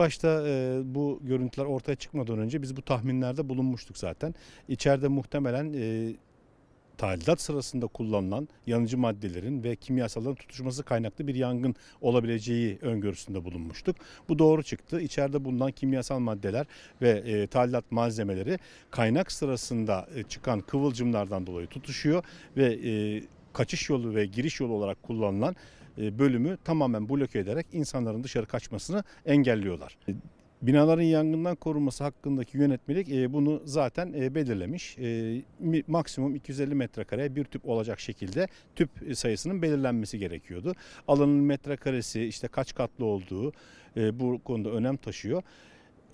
başta e, bu görüntüler ortaya çıkmadan önce biz bu tahminlerde bulunmuştuk zaten. İçeride muhtemelen e, talilat sırasında kullanılan yanıcı maddelerin ve kimyasalların tutuşması kaynaklı bir yangın olabileceği öngörüsünde bulunmuştuk. Bu doğru çıktı. İçeride bulunan kimyasal maddeler ve e, talilat malzemeleri kaynak sırasında e, çıkan kıvılcımlardan dolayı tutuşuyor ve e, kaçış yolu ve giriş yolu olarak kullanılan e, bölümü tamamen bloke ederek insanların dışarı kaçmasını engelliyorlar. E, binaların yangından korunması hakkındaki yönetmelik e, bunu zaten belirlemiş. Maksimum 250 metrekare bir tüp olacak şekilde tüp sayısının belirlenmesi gerekiyordu. Alanın metrekaresi işte kaç katlı olduğu bu konuda önem taşıyor.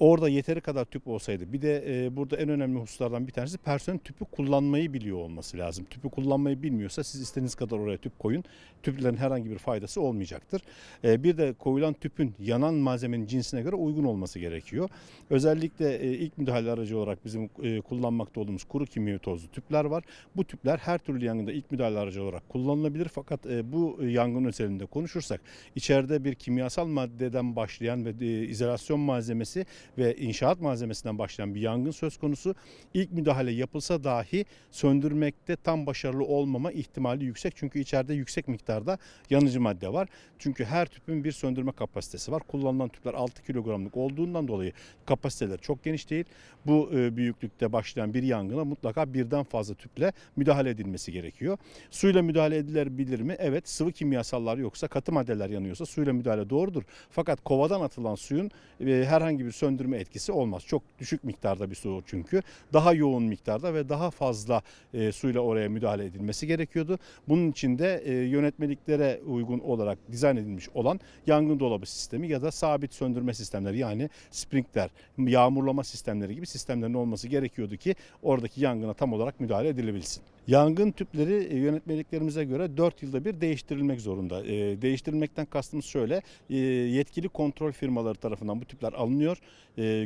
Orada yeteri kadar tüp olsaydı. Bir de e, burada en önemli hususlardan bir tanesi personel tüpü kullanmayı biliyor olması lazım. Tüpü kullanmayı bilmiyorsa siz istediğiniz kadar oraya tüp koyun. Tüplerin herhangi bir faydası olmayacaktır. E, bir de koyulan tüpün yanan malzemenin cinsine göre uygun olması gerekiyor. Özellikle e, ilk müdahale aracı olarak bizim e, kullanmakta olduğumuz kuru kimya tozlu tüpler var. Bu tüpler her türlü yangında ilk müdahale aracı olarak kullanılabilir. Fakat e, bu yangın özelinde konuşursak içeride bir kimyasal maddeden başlayan ve e, izolasyon malzemesi ve inşaat malzemesinden başlayan bir yangın söz konusu. İlk müdahale yapılsa dahi söndürmekte tam başarılı olmama ihtimali yüksek. Çünkü içeride yüksek miktarda yanıcı madde var. Çünkü her tüpün bir söndürme kapasitesi var. Kullanılan tüpler 6 kilogramlık olduğundan dolayı kapasiteler çok geniş değil. Bu e, büyüklükte başlayan bir yangına mutlaka birden fazla tüple müdahale edilmesi gerekiyor. Suyla müdahale edilebilir mi? Evet sıvı kimyasallar yoksa katı maddeler yanıyorsa suyla müdahale doğrudur. Fakat kovadan atılan suyun e, herhangi bir söndürme söndürme etkisi olmaz. Çok düşük miktarda bir su çünkü. Daha yoğun miktarda ve daha fazla e, suyla oraya müdahale edilmesi gerekiyordu. Bunun için de e, yönetmeliklere uygun olarak dizayn edilmiş olan yangın dolabı sistemi ya da sabit söndürme sistemleri yani sprinkler, yağmurlama sistemleri gibi sistemlerin olması gerekiyordu ki oradaki yangına tam olarak müdahale edilebilsin. Yangın tüpleri e, yönetmeliklerimize göre 4 yılda bir değiştirilmek zorunda. E, değiştirilmekten kastımız şöyle. E, yetkili kontrol firmaları tarafından bu tüpler alınıyor,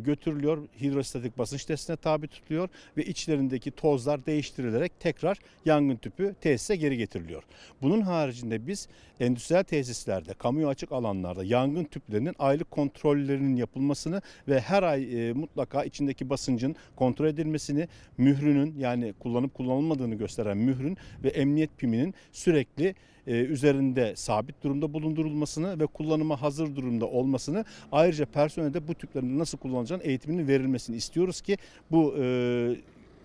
götürülüyor, hidrostatik basınç testine tabi tutuluyor ve içlerindeki tozlar değiştirilerek tekrar yangın tüpü tesise geri getiriliyor. Bunun haricinde biz endüstriyel tesislerde, kamuya açık alanlarda yangın tüplerinin aylık kontrollerinin yapılmasını ve her ay mutlaka içindeki basıncın kontrol edilmesini, mührünün yani kullanıp kullanılmadığını gösteriyor gösteren mührün ve emniyet piminin sürekli e, üzerinde sabit durumda bulundurulmasını ve kullanıma hazır durumda olmasını ayrıca personelde bu tüplerin nasıl kullanılacağını eğitiminin verilmesini istiyoruz ki bu e,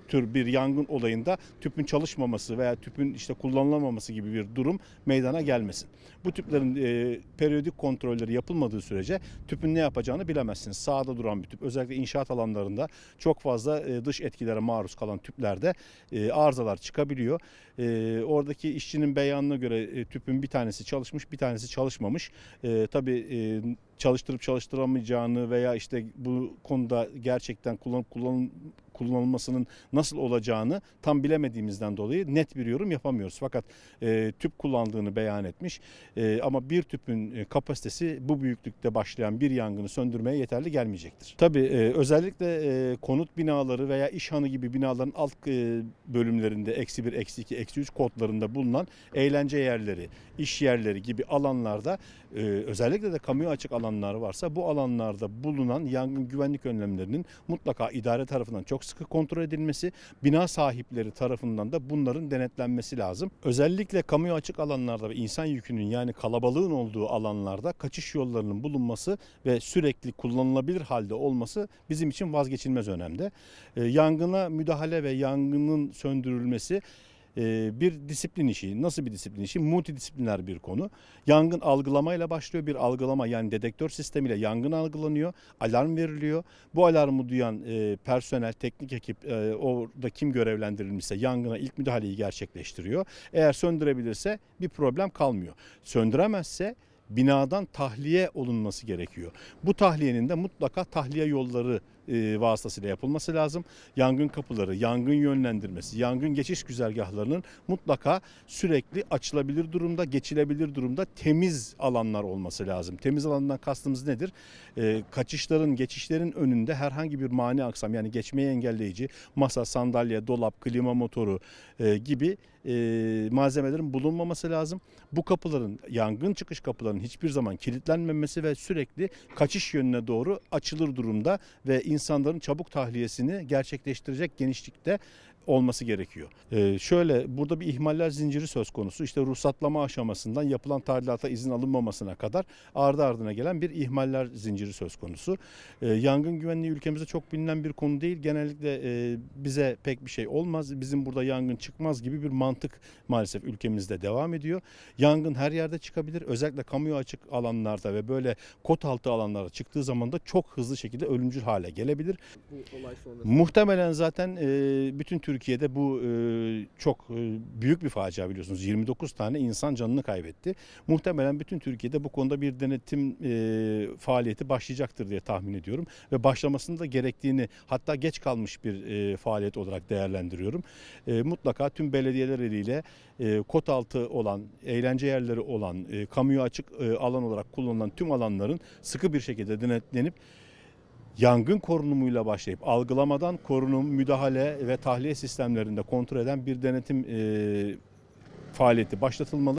tür bir yangın olayında tüpün çalışmaması veya tüpün işte kullanılamaması gibi bir durum meydana gelmesin. Bu tüplerin e, periyodik kontrolleri yapılmadığı sürece tüpün ne yapacağını bilemezsiniz. Sağda duran bir tüp özellikle inşaat alanlarında çok fazla e, dış etkilere maruz kalan tüplerde e, arızalar çıkabiliyor. E, oradaki işçinin beyanına göre e, tüpün bir tanesi çalışmış bir tanesi çalışmamış. E, tabii e, çalıştırıp çalıştıramayacağını veya işte bu konuda gerçekten kullanıp kullanım kullanılmasının nasıl olacağını tam bilemediğimizden dolayı net bir yorum yapamıyoruz. Fakat e, tüp kullandığını beyan etmiş e, ama bir tüpün e, kapasitesi bu büyüklükte başlayan bir yangını söndürmeye yeterli gelmeyecektir. Tabii e, özellikle e, konut binaları veya işhanı gibi binaların alt e, bölümlerinde eksi bir, eksi iki, eksi üç kodlarında bulunan eğlence yerleri, iş yerleri gibi alanlarda e, özellikle de kamuya açık alanlar varsa bu alanlarda bulunan yangın güvenlik önlemlerinin mutlaka idare tarafından çok sıkı kontrol edilmesi, bina sahipleri tarafından da bunların denetlenmesi lazım. Özellikle kamuya açık alanlarda ve insan yükünün yani kalabalığın olduğu alanlarda kaçış yollarının bulunması ve sürekli kullanılabilir halde olması bizim için vazgeçilmez önemde ee, Yangına müdahale ve yangının söndürülmesi ee, bir disiplin işi. Nasıl bir disiplin işi? Multidisipliner bir konu. Yangın algılamayla başlıyor. Bir algılama yani dedektör sistemiyle yangın algılanıyor. Alarm veriliyor. Bu alarmı duyan e, personel, teknik ekip e, orada kim görevlendirilmişse yangına ilk müdahaleyi gerçekleştiriyor. Eğer söndürebilirse bir problem kalmıyor. Söndüremezse binadan tahliye olunması gerekiyor. Bu tahliyenin de mutlaka tahliye yolları e, vasıtasıyla yapılması lazım. Yangın kapıları, yangın yönlendirmesi, yangın geçiş güzergahlarının mutlaka sürekli açılabilir durumda, geçilebilir durumda temiz alanlar olması lazım. Temiz alandan kastımız nedir? E, kaçışların, geçişlerin önünde herhangi bir mani aksam yani geçmeyi engelleyici masa, sandalye, dolap, klima motoru e, gibi e, malzemelerin bulunmaması lazım. Bu kapıların yangın çıkış kapılarının hiçbir zaman kilitlenmemesi ve sürekli kaçış yönüne doğru açılır durumda ve insanların çabuk tahliyesini gerçekleştirecek genişlikte olması gerekiyor. Ee, şöyle burada bir ihmaller zinciri söz konusu. İşte ruhsatlama aşamasından yapılan tadilata izin alınmamasına kadar ardı ardına gelen bir ihmaller zinciri söz konusu. Ee, yangın güvenliği ülkemizde çok bilinen bir konu değil. Genellikle e, bize pek bir şey olmaz. Bizim burada yangın çıkmaz gibi bir mantık maalesef ülkemizde devam ediyor. Yangın her yerde çıkabilir. Özellikle kamuya açık alanlarda ve böyle kot altı alanlara çıktığı zaman da çok hızlı şekilde ölümcül hale gelebilir. Bu olay sonrası. Muhtemelen zaten e, bütün tür Türkiye'de bu e, çok e, büyük bir facia biliyorsunuz. 29 tane insan canını kaybetti. Muhtemelen bütün Türkiye'de bu konuda bir denetim e, faaliyeti başlayacaktır diye tahmin ediyorum. Ve başlamasının da gerektiğini hatta geç kalmış bir e, faaliyet olarak değerlendiriyorum. E, mutlaka tüm belediyeler eliyle e, kot altı olan, eğlence yerleri olan, e, kamuya açık e, alan olarak kullanılan tüm alanların sıkı bir şekilde denetlenip yangın korunumuyla başlayıp algılamadan korunum, müdahale ve tahliye sistemlerinde kontrol eden bir denetim e, faaliyeti başlatılmalı.